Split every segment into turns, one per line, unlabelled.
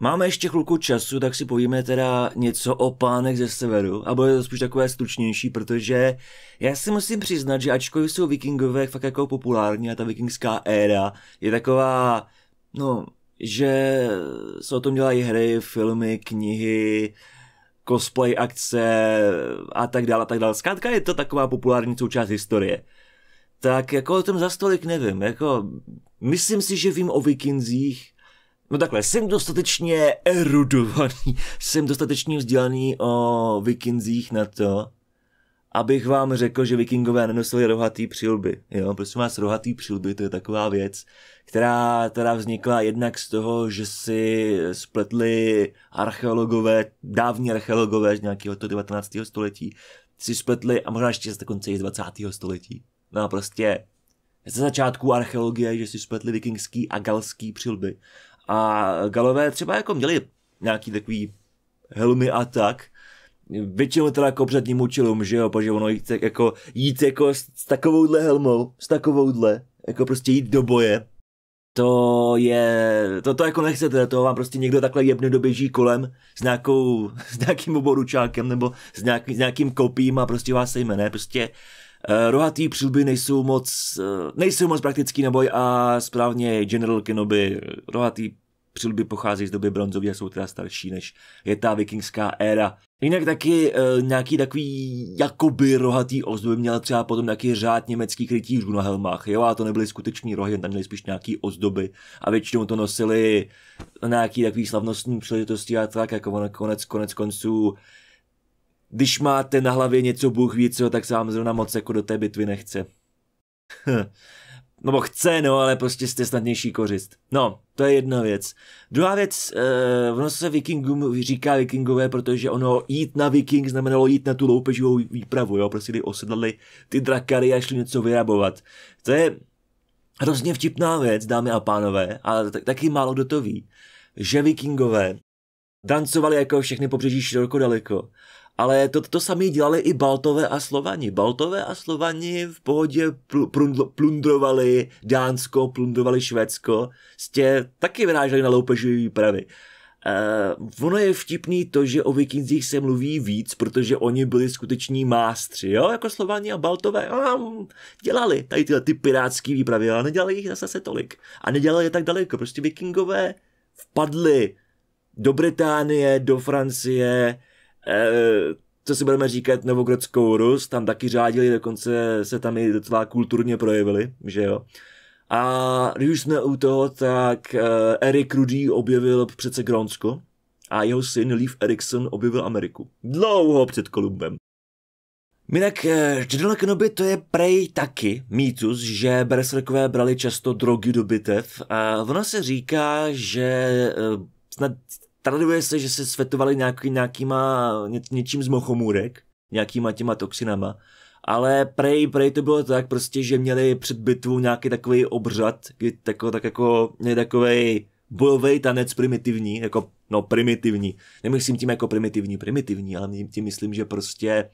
Máme ještě chvilku času, tak si povíme teda něco o pánech ze severu a bude to spíš takové stručnější, protože já si musím přiznat, že ačkoliv jsou vikingové fakt jako populární a ta vikingská éra je taková, no, že se o tom dělají hry, filmy, knihy, cosplay akce a tak dále a tak dále. Zkrátka je to taková populární součást historie. Tak jako o tom za stolik nevím, jako myslím si, že vím o vikinzích, No takhle, jsem dostatečně erudovaný, jsem dostatečně vzdělaný o vikinzích na to, abych vám řekl, že vikingové nenosili rohatý přilby. Jo, prosím vás, rohatý přilby to je taková věc, která teda vznikla jednak z toho, že si spletli archeologové, dávní archeologové z nějakého 19. století, si spletli, a možná ještě z dokonce i z 20. století. No a prostě ze začátku archeologie, že si spletli vikingský a galský přilby a Galové třeba jako měli nějaký takový helmy a tak, většinou teda jako předním učilům, že jo, protože ono jít jako, jít jako s, s takovouhle helmou, s takovouhle, jako prostě jít do boje, to je, to, to jako nechcete, to vám prostě někdo takhle jebne doběží kolem s, nějakou, s nějakým oboručákem nebo s, nějaký, s nějakým kopím a prostě vás sejme, ne, prostě Eh, rohatý přilby nejsou moc, eh, nejsou moc praktický na boj a správně General Kenobi rohatý přilby pochází z doby bronzové a jsou teda starší než je ta vikingská éra. Jinak taky e, nějaký takový jakoby rohatý ozdoby měl třeba potom nějaký řád německý rytířů na helmách, jo, a to nebyly skuteční rohy, tam měli spíš nějaký ozdoby a většinou to nosili na nějaký takový slavnostní příležitosti a tak, jako konec, konec konců když máte na hlavě něco Bůh ví co, tak se vám zrovna moc jako do té bitvy nechce. no bo chce, no, ale prostě jste snadnější kořist. No, to je jedna věc. Druhá věc, eh, ono se vikingům říká vikingové, protože ono jít na viking znamenalo jít na tu loupeživou výpravu, jo, prostě kdy osedlali ty drakary a šli něco vyrabovat. To je hrozně vtipná věc, dámy a pánové, a taky málo kdo to ví, že vikingové dancovali jako všechny pobřeží široko daleko ale to, to samé dělali i Baltové a Slovani. Baltové a Slovani v pohodě pl- plundrovali Dánsko, plundrovali Švédsko, stě taky vyráželi na loupežové výpravy. Uh, ono je vtipný to, že o vikinzích se mluví víc, protože oni byli skuteční mástři, jo, jako Slovani a Baltové, A no, no, dělali tady tyhle ty pirátské výpravy, ale nedělali jich zase tolik a nedělali je tak daleko, prostě vikingové vpadli do Británie, do Francie, Eh, co si budeme říkat, Novogrodskou Rus, tam taky řádili, dokonce se tam i docela kulturně projevili, že jo. A když už jsme u toho, tak eh, Erik Rudý objevil přece Grónsko a jeho syn Leif Erikson objevil Ameriku. Dlouho před Kolumbem. Jinak General eh, Kenobi to je prej taky mýtus, že Berserkové brali často drogy do bitev a ono se říká, že snad Traduje se, že se svetovali nějaký, nějakýma, ně, něčím z mochomůrek, nějakýma těma toxinama, ale prej, prej to bylo tak prostě, že měli před bitvou nějaký takový obřad, kdy tako, tak jako, takový bojový tanec primitivní, jako, no primitivní, nemyslím tím jako primitivní, primitivní, ale tím myslím, že prostě e,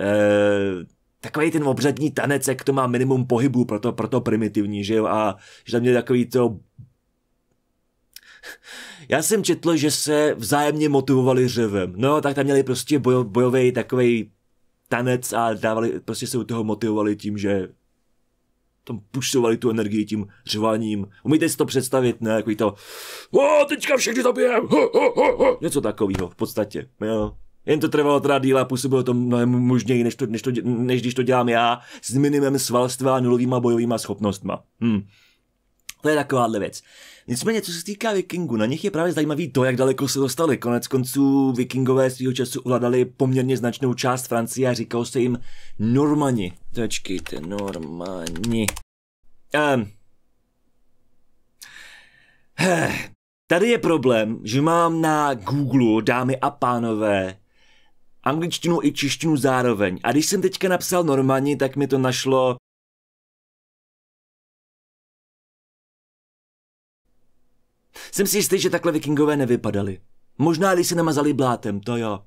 eh, takový ten obřadní tanec, jak to má minimum pohybu, proto, proto primitivní, že jo, a že tam měli takový to já jsem četl, že se vzájemně motivovali řevem. No, tak tam měli prostě bojo, bojový takový tanec a dávali, prostě se u toho motivovali tím, že tam pušovali tu energii tím řvaním. Umíte si to představit, ne? Jako to, o, no, teďka všechny zabijem, ho, Něco takového v podstatě, jo. Jen to trvalo teda a působilo to mnohem možněji, než, to, než, to, než když to dělám já, s minimem svalstva a nulovýma bojovýma schopnostma. Hm. To je takováhle věc. Nicméně, co se týká vikingů, na nich je právě zajímavý to, jak daleko se dostali. Konec konců vikingové svého času ovládali poměrně značnou část Francie a říkalo se jim Normani. Počkejte, Normani. Um. Tady je problém, že mám na Google, dámy a pánové, angličtinu i češtinu zároveň. A když jsem teďka napsal Normani, tak mi to našlo Jsem si jistý, že takhle vikingové nevypadali. Možná, když se namazali blátem, to jo.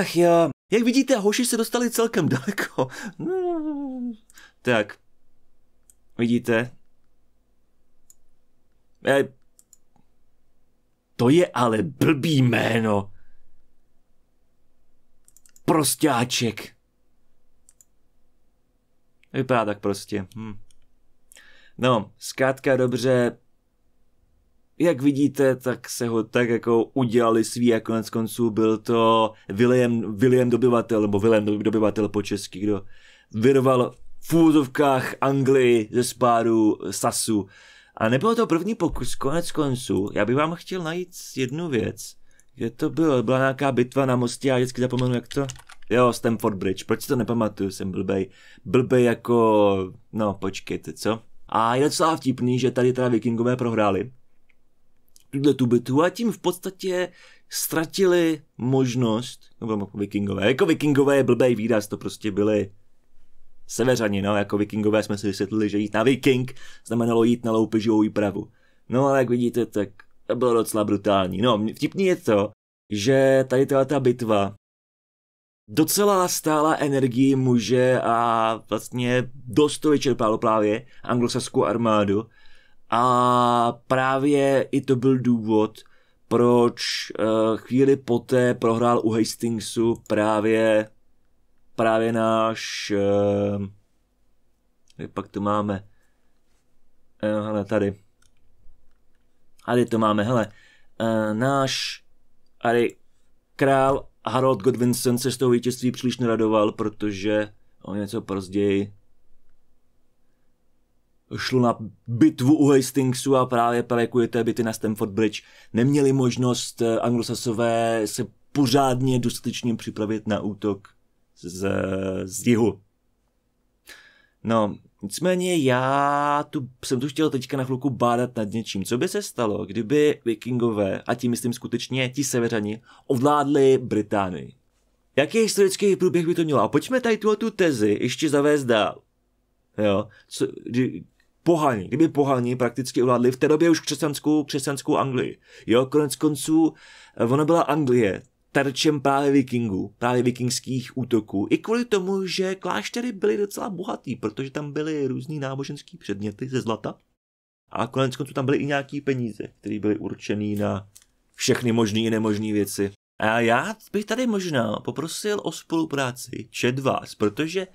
Ach jo. Jak vidíte, hoši se dostali celkem daleko. No. Tak. Vidíte? E, to je ale blbý jméno. Prostáček. Vypadá tak prostě. Hm. No, zkrátka dobře, jak vidíte, tak se ho tak jako udělali svý a konec konců byl to William, William dobyvatel, nebo William dobyvatel po česky, kdo vyrval v úzovkách Anglii ze spáru Sasu. A nebylo to první pokus, konec konců. Já bych vám chtěl najít jednu věc. Kde to bylo? Byla nějaká bitva na mostě, já vždycky zapomenu, jak to... Jo, Stamford Bridge, proč si to nepamatuju, jsem blbej. Blbej jako, no počkejte, co? A je docela vtipný, že tady teda vikingové prohráli tuhle tu bitvu a tím v podstatě ztratili možnost, nebo jako vikingové, jako vikingové je blbej výraz, to prostě byli severani, no, jako vikingové jsme si vysvětlili, že jít na viking znamenalo jít na loupeživou výpravu. No ale jak vidíte, tak to bylo docela brutální. No, vtipný je to, že tady ta bitva docela stála energii muže a vlastně dost to vyčerpalo právě anglosaskou armádu. A právě i to byl důvod, proč uh, chvíli poté prohrál u Hastingsu právě právě náš uh, eh, kde pak to máme uh, hele tady tady to máme, hele uh, náš tady král a Harold Godwinson se z toho vítězství příliš neradoval, protože o něco později šlo na bitvu u Hastingsu a právě pelekuje té byty na Stamford Bridge. Neměli možnost eh, anglosasové se pořádně dostatečně připravit na útok z, z jihu. No, nicméně já tu, jsem tu chtěl teďka na chvilku bádat nad něčím. Co by se stalo, kdyby vikingové, a tím myslím skutečně ti severani, ovládli Británii? Jaký historický průběh by to mělo? A pojďme tady tuhle tu tezi ještě zavést dál. Jo, co, kdy, pohani, kdyby pohani prakticky ovládli v té době už křesťanskou, křesťanskou Anglii. Jo, konec konců, eh, ona byla Anglie, terčem právě vikingů, právě vikingských útoků. I kvůli tomu, že kláštery byly docela bohatý, protože tam byly různý náboženský předměty ze zlata. A konec konců tam byly i nějaký peníze, které byly určené na všechny možné i nemožné věci. A já bych tady možná poprosil o spolupráci čet vás, protože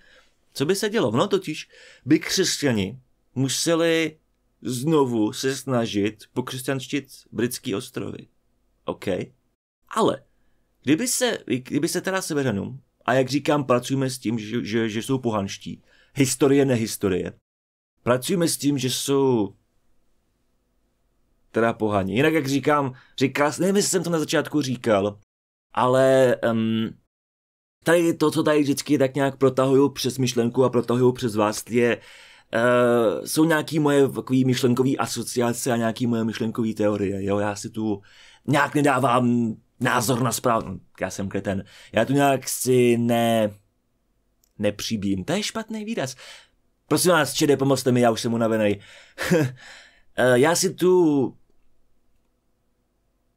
co by se dělo? No totiž by křesťani museli znovu se snažit pokřesťanštit britský ostrovy. OK? Ale Kdyby se, kdyby se teda severanům, a jak říkám, pracujeme s tím, že, že, že jsou pohanští, historie, nehistorie, pracujeme s tím, že jsou teda pohaní. Jinak, jak říkám, říká, nevím, jestli jsem to na začátku říkal, ale um, tady to, co tady vždycky tak nějak protahuju přes myšlenku a protahuju přes vás, je, uh, jsou nějaký moje myšlenkové asociace a nějaký moje myšlenkové teorie. Jo? Já si tu nějak nedávám názor na správu. Hm, já jsem kreten. Já tu nějak si ne... nepřibím. To je špatný výraz. Prosím vás, čede, pomozte mi, já už jsem unavený. Eh, já si tu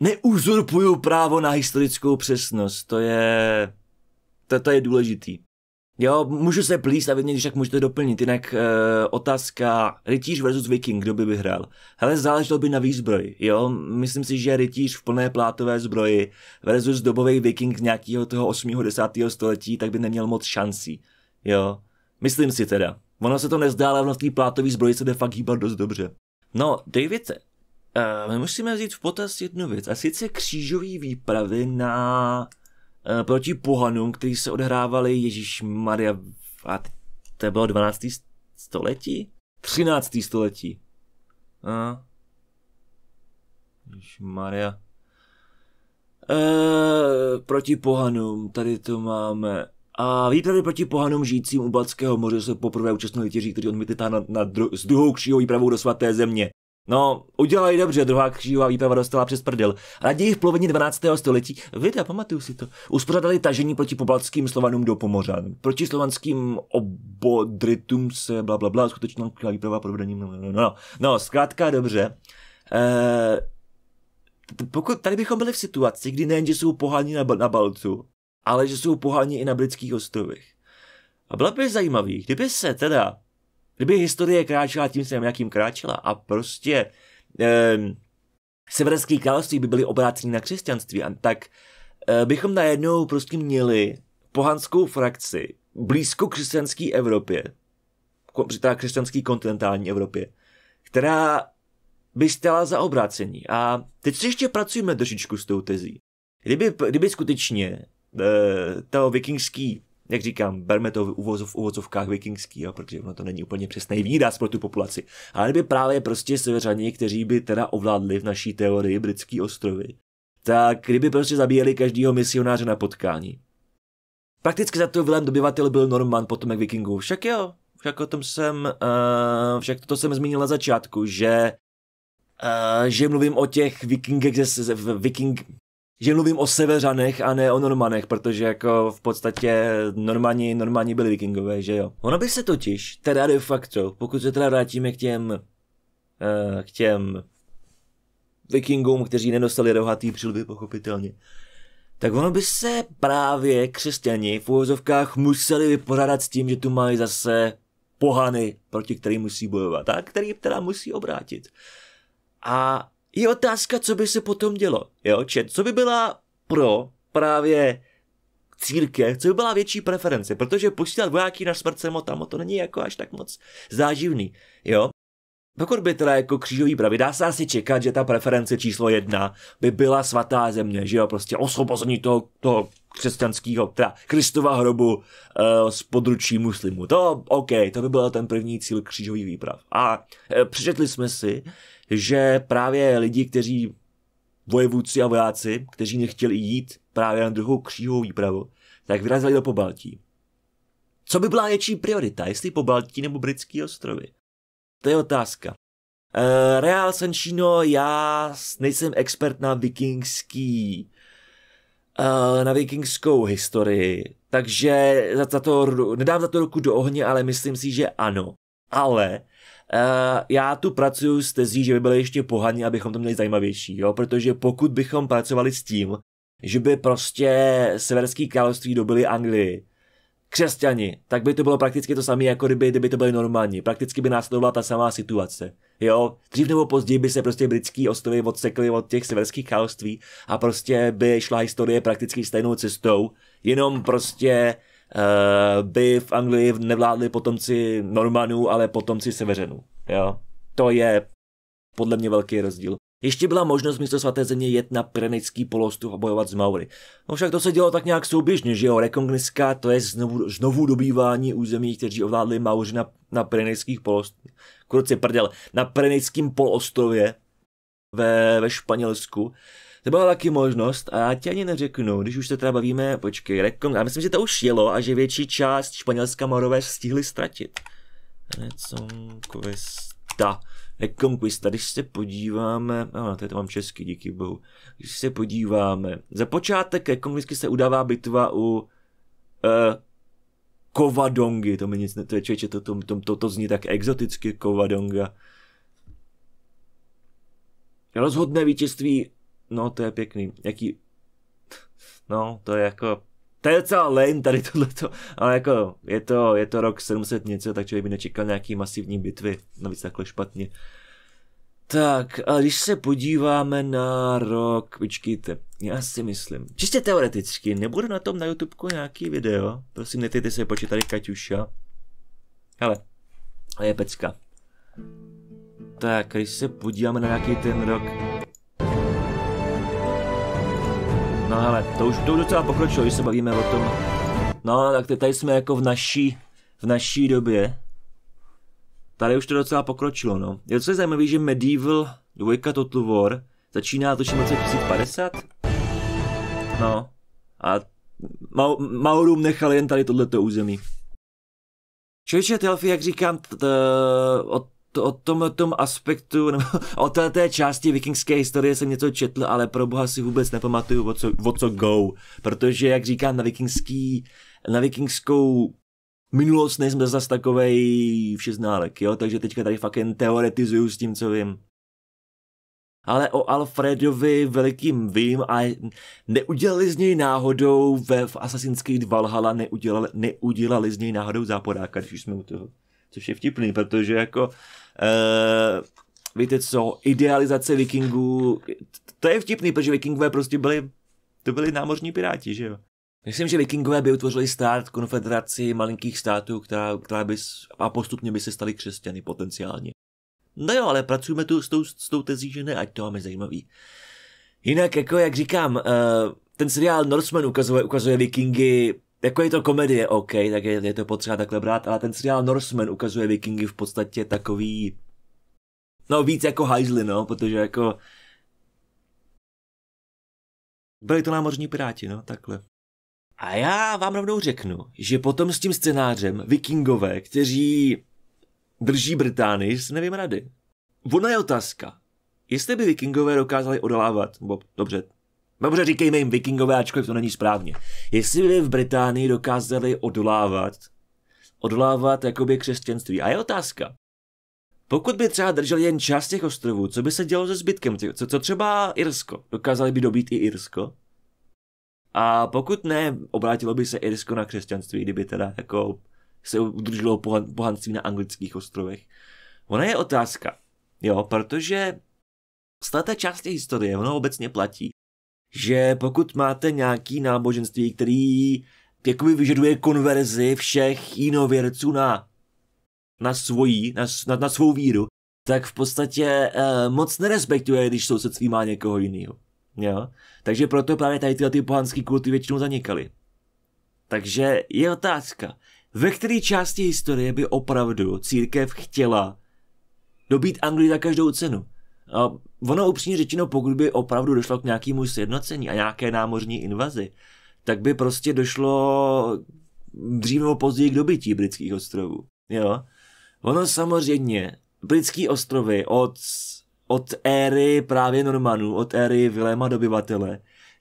neuzurpuju právo na historickou přesnost. To je... To, to je důležitý. Jo, můžu se plíst a vy mě když tak můžete doplnit. Jinak e, otázka rytíř versus viking, kdo by vyhrál? Hele, záleželo by na výzbroji, jo. Myslím si, že rytíř v plné plátové zbroji versus dobový viking nějakého toho 8. 10. století, tak by neměl moc šancí, jo. Myslím si teda. Ono se to nezdá, ale v té plátové zbroji se jde fakt hýbat dost dobře. No, Davide, e, my musíme vzít v potaz jednu věc, a sice křížové výpravy na Eh, proti pohanům, kteří se odhrávali, Ježíš Maria, a to bylo 12. století? 13. století. A. Ježíš Maria. E, proti pohanům, tady to máme. A výpravy proti pohanům žijícím u Balckého moře se poprvé účastnili těží, kteří odmítli na, na dru- z druhou křího výpravou do svaté země. No, udělali dobře, druhá křížová výprava dostala přes prdel. Raději v polovině 12. století, vidě, pamatuju si to, uspořádali tažení proti pobaltským slovanům do Pomořan. Proti slovanským obodritům se bla bla bla, skutečná výprava pod vedením, no, no, no, no, zkrátka dobře. Eee, pokud tady bychom byli v situaci, kdy nejen, že jsou pohání na, na Balcu, ale že jsou pohání i na britských ostrovech. A bylo by zajímavé, kdyby se teda kdyby historie kráčela tím směrem, jakým kráčela a prostě eh, severské království by byly obrácení na křesťanství, a tak eh, bychom najednou prostě měli pohanskou frakci blízko křesťanské Evropě, teda křesťanské kontinentální Evropě, která by stala za obrácení. A teď si ještě pracujeme trošičku s tou tezí. Kdyby, kdyby skutečně eh, to vikingský jak říkám, berme to v, uvozov, v uvozovkách vikingský, jo, protože ono to není úplně přesný výraz pro tu populaci. Ale by právě prostě severani, kteří by teda ovládli v naší teorii britský ostrovy, tak kdyby prostě zabíjeli každého misionáře na potkání. Prakticky za to vylem dobyvatel byl Norman, jak vikingů. Však jo, však o tom jsem, uh, však to jsem zmínil na začátku, že uh, že mluvím o těch vikingech ze, ze, viking, že mluvím o severanech a ne o normanech, protože jako v podstatě normani, normani byli vikingové, že jo. Ono by se totiž, teda de facto, pokud se teda vrátíme k těm, uh, k těm vikingům, kteří nedostali rohatý přilby, pochopitelně, tak ono by se právě křesťani v úvozovkách museli vypořádat s tím, že tu mají zase pohany, proti kterým musí bojovat a který teda musí obrátit. A je otázka, co by se potom dělo. Jo? Če, co by byla pro právě církev, co by byla větší preference, protože posílat vojáky na smrt tam to není jako až tak moc záživný, jo. Pokud by teda jako křížový pravy, dá se asi čekat, že ta preference číslo jedna by byla svatá země, že jo, prostě osvobození toho, toho křesťanského, teda Kristova hrobu e, z područí muslimů. To, OK, to by byl ten první cíl křížový výprav. A e, přečetli jsme si, že právě lidi, kteří vojevůdci a vojáci, kteří nechtěli jít právě na druhou křížovou výpravu, tak vyrazili do Pobaltí. Co by byla větší priorita, jestli Pobaltí nebo britský ostrovy? To je otázka. E, Real Sanchino, já nejsem expert na vikingský eh, na vikingskou historii, takže za, za to, nedám za to ruku do ohně, ale myslím si, že ano. Ale Eh, já tu pracuji s tezí, že by byly ještě pohaní, abychom to měli zajímavější, jo? protože pokud bychom pracovali s tím, že by prostě severský království dobili Anglii, křesťani, tak by to bylo prakticky to samé, jako kdyby, kdyby to byly normální. Prakticky by následovala ta samá situace. Jo, dřív nebo později by se prostě britský ostrovy odsekly od těch severských království a prostě by šla historie prakticky stejnou cestou, jenom prostě Eh, by v Anglii nevládli potomci Normanů, ale potomci Severenů. Jo? To je podle mě velký rozdíl. Ještě byla možnost místo svaté země jet na Prenejský polostrov a bojovat s Maury. No však to se dělo tak nějak souběžně, že jo, Rekongniska, to je znovu, znovu dobývání území, kteří ovládli Maury na, na Prenejských poloostrově. Kurci prdel, na Prenejském polostrově ve, ve Španělsku. To byla taky možnost a já ti ani neřeknu, když už se teda bavíme, počkej, rekon, já myslím, že to už jelo a že větší část španělská Morové stihly ztratit. Reconquista. Reconquista, když se podíváme, no, na to, je to mám český, díky bohu. Když se podíváme, za počátek Reconquisty se udává bitva u uh, eh, Kovadongy, to mi nic ne, to je člověče, to, to, to, to, to zní tak exoticky, Kovadonga. Rozhodné vítězství No, to je pěkný. Jaký... No, to je jako... To je docela lame tady tohleto, ale jako je to, je to rok 700 něco, tak člověk by nečekal nějaký masivní bitvy, navíc takhle špatně. Tak, a když se podíváme na rok, počkejte, já si myslím, čistě teoreticky, nebude na tom na YouTube nějaký video, prosím netejte se počet tady Kaťuša. Hele, a je pecka. Tak, když se podíváme na nějaký ten rok, No ale to už, to už docela pokročilo, když se bavíme o tom. No, tak tady jsme jako v naší, v naší době. Tady už to docela pokročilo, no. Je docela zajímavé, že Medieval 2 Total War začíná tuším roce 2050. No. A Ma Maurům nechal jen tady tohleto území. Čověče, Telfi, jak říkám, od to, o tom tom aspektu, nebo o té části vikingské historie jsem něco četl, ale pro boha si vůbec nepamatuju, o co, o co go. Protože, jak říkám, na vikingský, na vikingskou minulost nejsem zase takovej všeználek, jo? Takže teďka tady fakt jen teoretizuju s tím, co vím. Ale o Alfredovi velikým vím a neudělali z něj náhodou ve, v Assassin's Creed Valhalla, neudělali, neudělali z něj náhodou záporáka, když jsme u toho což je vtipný, protože jako uh, víte co, idealizace vikingů, to je vtipný, protože vikingové prostě byli, to byli námořní piráti, že jo. Myslím, že vikingové by utvořili stát konfederaci malinkých států, která, která by, a postupně by se stali křesťany potenciálně. No jo, ale pracujeme tu s tou, s tou tezí, že ne, ať to máme zajímavý. Jinak, jako jak říkám, uh, ten seriál Norseman ukazuje, ukazuje vikingy jako je to komedie, OK, tak je, je to potřeba takhle brát, ale ten seriál Norseman ukazuje vikingy v podstatě takový, no víc jako hajzly, no, protože jako byli to námořní piráti, no, takhle. A já vám rovnou řeknu, že potom s tím scénářem vikingové, kteří drží Británii, si nevím rady. Ona je otázka. Jestli by vikingové dokázali odolávat, bo dobře, Dobře, říkejme jim vikingové, ačkoliv to není správně. Jestli by v Británii dokázali odolávat, odolávat jakoby křesťanství. A je otázka, pokud by třeba drželi jen část těch ostrovů, co by se dělo se zbytkem? Co, co třeba Irsko? Dokázali by dobít i Irsko? A pokud ne, obrátilo by se Irsko na křesťanství, kdyby teda jako se udrželo pohan, pohanství na anglických ostrovech. Ona je otázka, jo, protože z té části historie ono obecně platí, že pokud máte nějaký náboženství, který jakoby vyžaduje konverzi všech jinověrců na, na, svojí, na, na, na svou víru, tak v podstatě eh, moc nerespektuje, když sousedství má někoho jiného. Jo? Takže proto právě tady tyhle ty pohanské kulty většinou zanikaly. Takže je otázka, ve které části historie by opravdu církev chtěla dobít Anglii za každou cenu? Uh, ono upřímně řečeno, pokud by opravdu došlo k nějakému sjednocení a nějaké námořní invazi, tak by prostě došlo dřív nebo později k dobytí britských ostrovů. Jo? Ono samozřejmě, britské ostrovy od, od éry právě Normanů, od éry Viléma dobyvatele,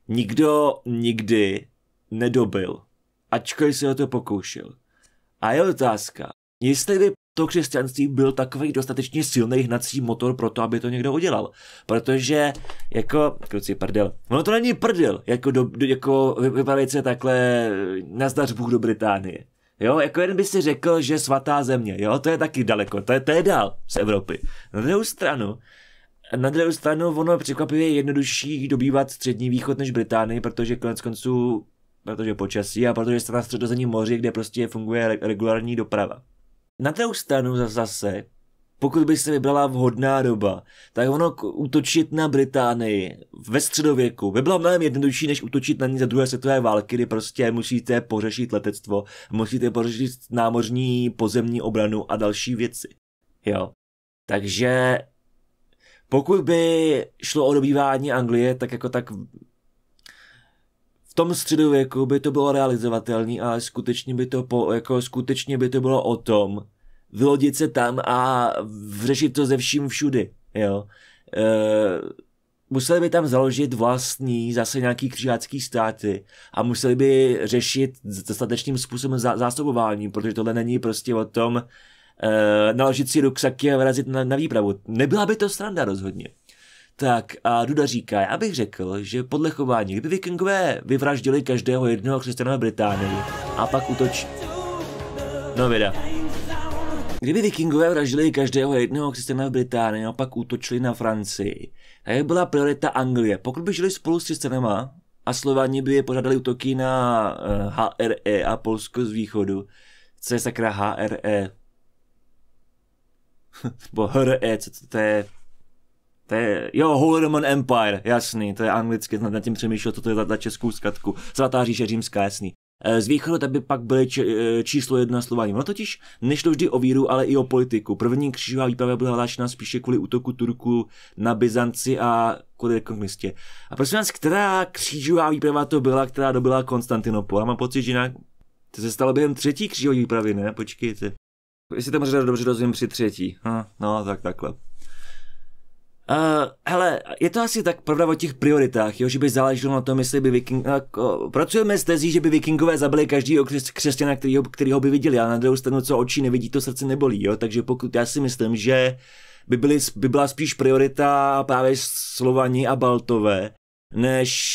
nikdo nikdy nedobil, ačkoliv se o to pokoušel. A je otázka, jestli by to křesťanství byl takový dostatečně silný hnací motor pro to, aby to někdo udělal. Protože, jako, kruci prdel. Ono to není prdel, jako, do, do, jako vypravit se takhle nazdař Bůh do Británie. Jo, jako jeden by si řekl, že svatá země, jo, to je taky daleko, to je, to je dál z Evropy. Na druhou stranu, na druhou stranu ono překvapivě je jednodušší dobývat střední východ než Británii, protože konec konců, protože počasí a protože jste na středozemním moři, kde prostě funguje regulární doprava. Na druhou stranu zase, pokud by se vybrala vhodná doba, tak ono útočit na Británii ve středověku by bylo mnohem jednodušší, než útočit na ní za druhé světové války, kdy prostě musíte pořešit letectvo, musíte pořešit námořní, pozemní obranu a další věci. Jo. Takže pokud by šlo o dobývání Anglie, tak jako tak v tom středověku by to bylo realizovatelné, ale skutečně by to, po, jako skutečně by to bylo o tom, vylodit se tam a řešit to ze vším všudy, jo. E, museli by tam založit vlastní zase nějaký křižácký státy a museli by řešit dostatečným způsobem zá, zásobování, protože tohle není prostě o tom e, naložit si ruksaky a vrazit na, na výpravu. Nebyla by to stranda rozhodně. Tak a Duda říká, já bych řekl, že podle chování, kdyby vikingové vyvraždili každého jednoho křesťana v Británii a pak útočí. No vida. Kdyby vikingové vražili každého jednoho křesťana v Británii a pak útočili na Francii, tak byla priorita Anglie. Pokud by žili spolu s křesťanama a Slováni by je pořádali útoky na HRE eh, a Polsko z východu, co je sakra HRE? Bo HRE, co to, to je? To je, jo, Holy Roman Empire, jasný, to je anglicky, nad tím přemýšlel, co to je za, za českou zkratku. Svatá říše římská, jasný. Eh, z východu, aby pak byly č, eh, číslo jedna Slováni. Ono totiž nešlo vždy o víru, ale i o politiku. První křížová výprava byla hlášena spíše kvůli útoku Turků na Byzanci a kvůli rekonquistě. A prosím vás, která křížová výprava to byla, která dobila Konstantinopol? Já mám pocit, že jinak to se stalo během třetí křížové výpravy, ne? Počkejte. Jestli možná dobře rozumím při třetí. Ha, hm, no, tak takhle. Uh, hele, je to asi tak pravda o těch prioritách, jo, že by záleželo na tom, jestli by viking... Uh, pracujeme s tezí, že by vikingové zabili každého křes, křesťana, kterýho, kterýho by viděli, a na druhou stranu, co oči nevidí, to srdce nebolí, jo, takže pokud já si myslím, že by, byly, by byla spíš priorita právě Slovani a Baltové, než,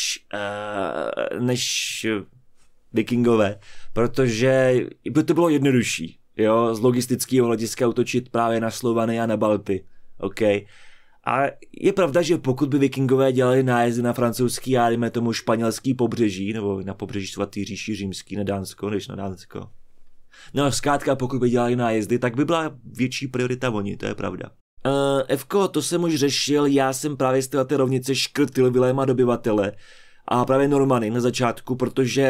uh, než vikingové, protože by to bylo jednodušší, jo, z logistického hlediska utočit právě na Slovany a na Balty, OK. A je pravda, že pokud by vikingové dělali nájezdy na francouzský a dejme tomu španělský pobřeží, nebo na pobřeží svatý říši římský, na Dánsko, než na Dánsko. No zkrátka, pokud by dělali nájezdy, tak by byla větší priorita oni, to je pravda. Uh, eh, Evko, to jsem už řešil, já jsem právě z té rovnice škrtil Viléma dobyvatele a právě Normany na začátku, protože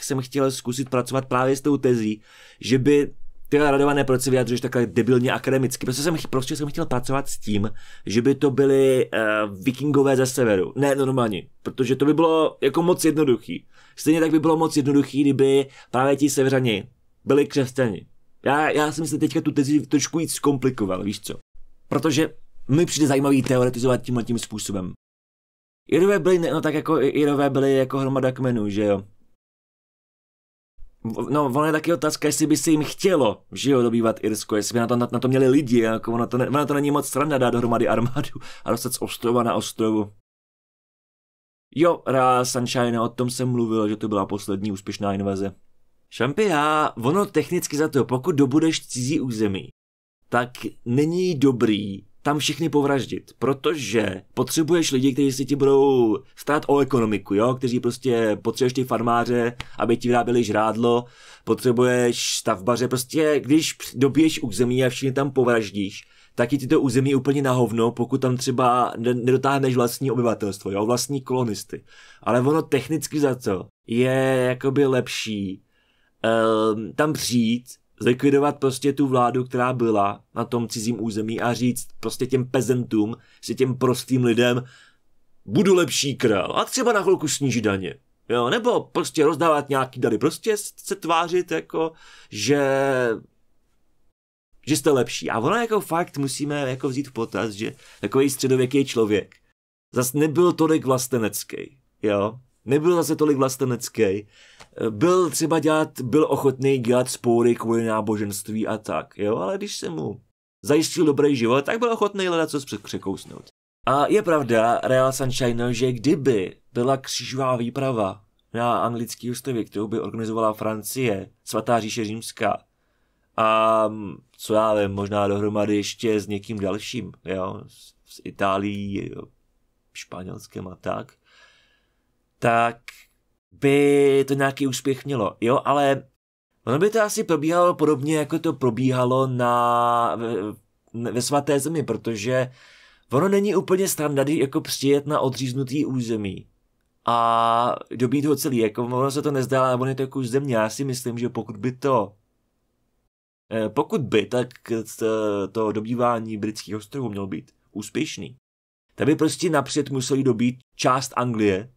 jsem chtěl zkusit pracovat právě s tou tezí, že by ty radované, proč si vyjadřuješ takhle debilně akademicky? Prostě jsem, prostě jsem chtěl pracovat s tím, že by to byly uh, vikingové ze severu. Ne, normálně, protože to by bylo jako moc jednoduchý. Stejně tak by bylo moc jednoduchý, kdyby právě ti severani byli křesťani. Já, já jsem si teďka tu tezi trošku víc zkomplikoval, víš co? Protože mi přijde zajímavý teoretizovat tímhle tím způsobem. Irové byli, no tak jako Irové byli jako hromada kmenů, že jo? No, ono je taky otázka, jestli by se jim chtělo, že jo, dobývat Irsko, jestli by na to, na, na to měli lidi, jako ono to, ne, ono to není moc sranda dát dohromady armádu a dostat z ostrova na ostrovu. Jo, Ra Sunshine, o tom jsem mluvil, že to byla poslední úspěšná invaze. Šampiá, ono technicky za to, pokud dobudeš cizí území, tak není dobrý tam všechny povraždit, protože potřebuješ lidi, kteří si ti budou stát o ekonomiku, jo? kteří prostě potřebuješ ty farmáře, aby ti vyráběli žrádlo, potřebuješ stavbaře, prostě když dobiješ území a všichni tam povraždíš, tak ti to území úplně na hovno, pokud tam třeba nedotáhneš vlastní obyvatelstvo, jo, vlastní kolonisty. Ale ono technicky za to je jakoby lepší um, tam přijít zlikvidovat prostě tu vládu, která byla na tom cizím území a říct prostě těm pezentům, si těm prostým lidem, budu lepší král a třeba na chvilku sníží daně. Jo, nebo prostě rozdávat nějaký dary, prostě se tvářit jako, že že jste lepší. A ono jako fakt musíme jako vzít v potaz, že takový středověký člověk zase nebyl tolik vlastenecký, jo, nebyl zase tolik vlastenecký byl třeba dělat, byl ochotný dělat spory kvůli náboženství a tak, jo, ale když se mu zajistil dobrý život, tak byl ochotný hledat co překousnout. A je pravda, Real Sunshine, že kdyby byla křížová výprava na anglický ostrově, kterou by organizovala Francie, svatá říše římská, a mm, co já vím, možná dohromady ještě s někým dalším, jo, s Itálií, jo, Španělském a tak, tak by to nějaký úspěch mělo. Jo, ale ono by to asi probíhalo podobně, jako to probíhalo na, ve, ve svaté zemi, protože ono není úplně sranda, jako přijet na odříznutý území a dobít ho celý. Jako ono se to nezdá, ale on je to jako země. Já si myslím, že pokud by to eh, pokud by, tak to dobývání britských ostrovů mělo být úspěšný. Tak by prostě napřed museli dobít část Anglie,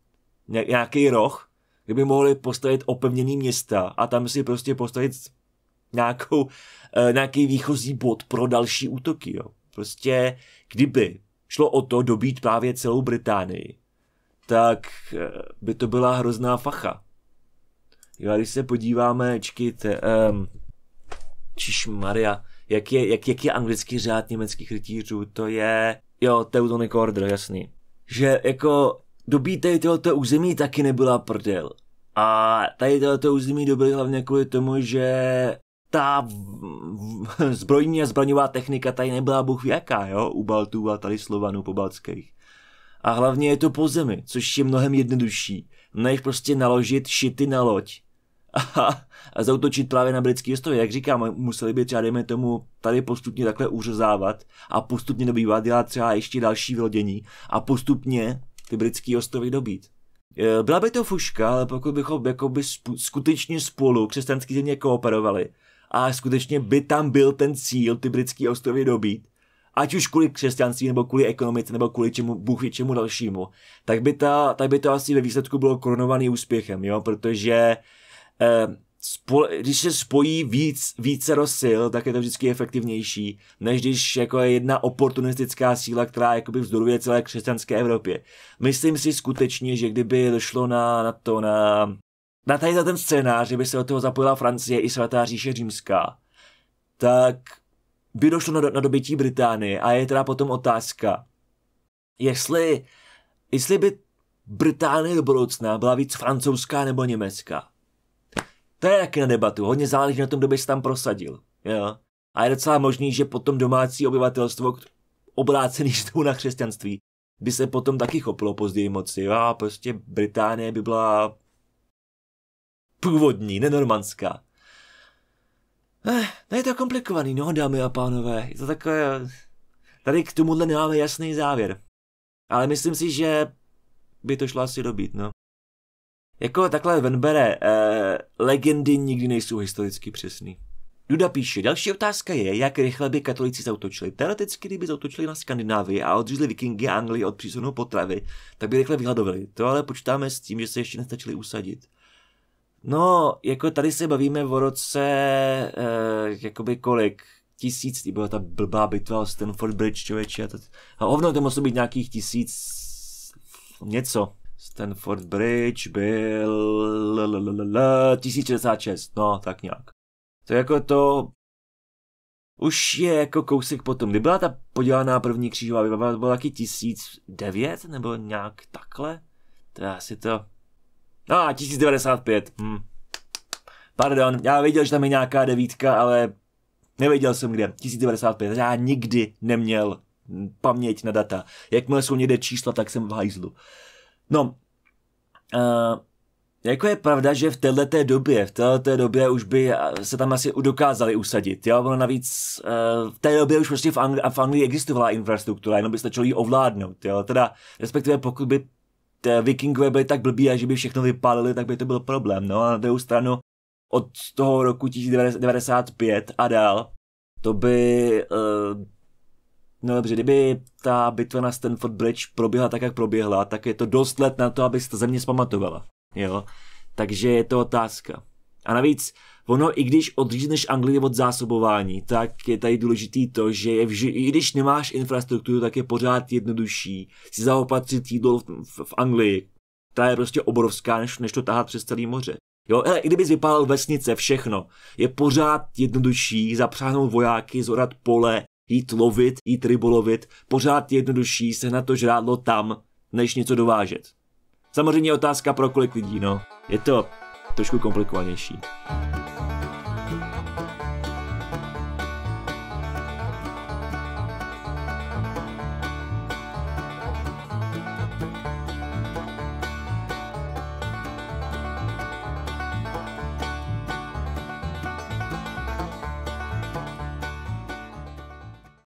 nějaký roh, kdyby mohli postavit opevněný města a tam si prostě postavit nějakou, eh, nějaký výchozí bod pro další útoky. Jo. Prostě kdyby šlo o to dobít právě celou Británii, tak eh, by to byla hrozná facha. Jo, když se podíváme, čkejte, um, čiž Maria, jak je, jak, jak je anglický řád německých rytířů, to je, jo, Teutonic Order, jasný. Že jako dobít tady tohoto území taky nebyla prdel. A tady tohoto území dobili hlavně kvůli tomu, že ta zbrojní a zbraňová technika tady nebyla bůh jaká, jo, u Baltů a tady Slovanů pobaltských. A hlavně je to po zemi, což je mnohem jednodušší, než prostě naložit šity na loď a, a zautočit právě na britský ostrov. Jak říkám, museli by třeba, dejme tomu, tady postupně takhle uřezávat a postupně dobývat, dělat třeba ještě další vylodění a postupně ty britský ostrovy dobít. E, byla by to fuška, ale pokud bychom jako by skutečně spolu křesťanský země kooperovali a skutečně by tam byl ten cíl ty britské ostrovy dobít, ať už kvůli křesťanství, nebo kvůli ekonomice, nebo kvůli čemu, bůh ví čemu dalšímu, tak by, ta, tak by to asi ve výsledku bylo korunovaný úspěchem, jo, protože eh, spole, když se spojí víc, více rozsil, tak je to vždycky efektivnější, než když jako je jedna oportunistická síla, která jakoby vzdoruje celé křesťanské Evropě. Myslím si skutečně, že kdyby došlo na, na to, na, na tady za ten scénář, že by se do toho zapojila Francie i svatá říše římská, tak by došlo na, na dobytí Británie a je teda potom otázka, jestli, jestli by Británie do budoucna byla víc francouzská nebo německá. To je taky na debatu, hodně záleží na tom, kdo by se tam prosadil. Jo? A je docela možný, že potom domácí obyvatelstvo, obrácený židou na křesťanství, by se potom taky choplo později moci. Jo? A prostě Británie by byla původní, nenormandská. Eh, no je to komplikovaný, no dámy a pánové. Je to takové... Tady k tomuhle nemáme jasný závěr. Ale myslím si, že by to šlo asi dobít, no. Jako takhle Venbere, eh, legendy nikdy nejsou historicky přesný. Duda píše, další otázka je, jak rychle by katolíci zautočili. Teoreticky, kdyby zautočili na Skandinávii a odřízli vikingy a Anglii od přísunu potravy, tak by rychle vyhladovali. To ale počítáme s tím, že se ještě nestačili usadit. No, jako tady se bavíme o roce, eh, jakoby kolik, tisíc, byla ta blbá bitva o Stanford Bridge, člověče, a, to, a to muselo být nějakých tisíc něco. Stanford Bridge byl 1066, no tak nějak. To jako to už je jako kousek potom. Kdy byla ta podělaná první křížová výbava, to bylo taky 1009 nebo nějak takhle? To je asi to. No, 1095. Hm. Pardon, já věděl, že tam je nějaká devítka, ale nevěděl jsem kde. 1095. Já nikdy neměl paměť na data. Jakmile jsou někde čísla, tak jsem v hajzlu. No, uh, jako je pravda, že v této době, v této době už by se tam asi dokázali usadit, jo? Ono navíc v té době už prostě v, Angli- v Anglii existovala infrastruktura, jenom by stačilo ji ovládnout, jo? Teda, respektive pokud by vikingové byli tak blbí, a že by všechno vypálili, tak by to byl problém, no a na druhou stranu od toho roku 1995 a dál, to by uh, No dobře, kdyby ta bitva na Stanford Bridge proběhla tak, jak proběhla, tak je to dost let na to, aby se ta země zpamatovala. Jo? Takže je to otázka. A navíc, ono, i když odřízneš Anglii od zásobování, tak je tady důležitý to, že je vž- i když nemáš infrastrukturu, tak je pořád jednodušší si zaopatřit jídlo v, v, v Anglii. Ta je prostě obrovská, než, než to tahat přes celé moře. Jo, ale i kdyby vypálil vesnice, všechno, je pořád jednodušší zapřáhnout vojáky, zorat pole, jít lovit, jít rybolovit, pořád jednodušší se na to žrádlo tam, než něco dovážet. Samozřejmě je otázka pro kolik lidí, no. Je to trošku komplikovanější.